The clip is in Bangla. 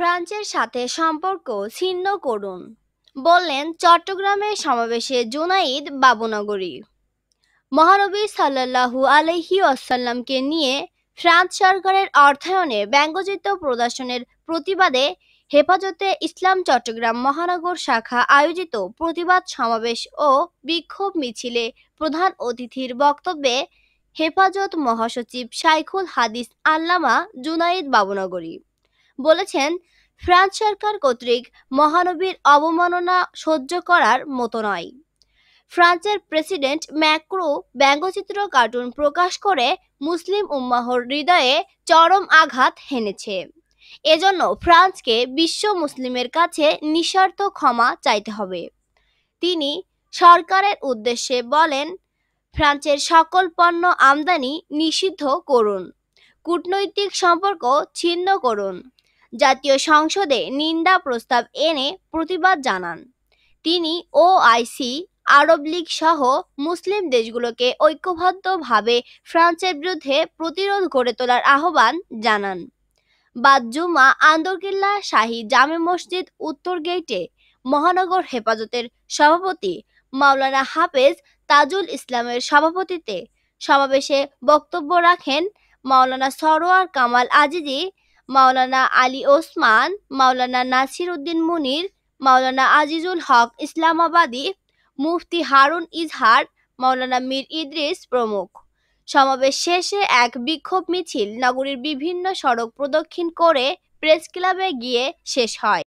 ফ্রান্সের সাথে সম্পর্ক ছিন্ন করুন বললেন চট্টগ্রামের সমাবেশে জোনাইদ বাবুনগরী মহানবী সাল্লাহু আলহি আসাল্লামকে নিয়ে ফ্রান্স সরকারের অর্থায়নে ব্যঙ্গচিত্র প্রদর্শনের প্রতিবাদে হেফাজতে ইসলাম চট্টগ্রাম মহানগর শাখা আয়োজিত প্রতিবাদ সমাবেশ ও বিক্ষোভ মিছিলে প্রধান অতিথির বক্তব্যে হেফাজত মহাসচিব সাইখুল হাদিস আল্লামা জুনাইদ বাবুনগরী বলেছেন ফ্রান্স সরকার কর্তৃক মহানবীর অবমাননা সহ্য করার মতো নয় ফ্রান্সের প্রেসিডেন্ট ম্যাক্রো ব্যঙ্গচিত্র কার্টুন প্রকাশ করে মুসলিম উম্মাহর হৃদয়ে চরম আঘাত হেনেছে এজন্য ফ্রান্সকে বিশ্ব মুসলিমের কাছে নিঃস্বার্থ ক্ষমা চাইতে হবে তিনি সরকারের উদ্দেশ্যে বলেন ফ্রান্সের সকল পণ্য আমদানি নিষিদ্ধ করুন কূটনৈতিক সম্পর্ক ছিন্ন করুন জাতীয় সংসদে নিন্দা প্রস্তাব এনে প্রতিবাদ জানান তিনি ওআইসি আরব লীগ সহ মুসলিম দেশগুলোকে ঐক্যবদ্ধভাবে ফ্রান্সের বিরুদ্ধে প্রতিরোধ গড়ে তোলার আহ্বান জানান বাদজুমা আন্দরকিল্লা শাহী জামে মসজিদ উত্তর গেটে মহানগর হেফাজতের সভাপতি মাওলানা হাফেজ তাজুল ইসলামের সভাপতিতে সমাবেশে বক্তব্য রাখেন মাওলানা সরোয়ার কামাল আজিজি মাওলানা আলী ওসমান মাওলানা নাসির উদ্দিন মুনির মাওলানা আজিজুল হক ইসলামাবাদী মুফতি হারুন ইজহার মাওলানা মীর ইদ্রিস প্রমুখ সমাবেশ শেষে এক বিক্ষোভ মিছিল নগরীর বিভিন্ন সড়ক প্রদক্ষিণ করে প্রেস ক্লাবে গিয়ে শেষ হয়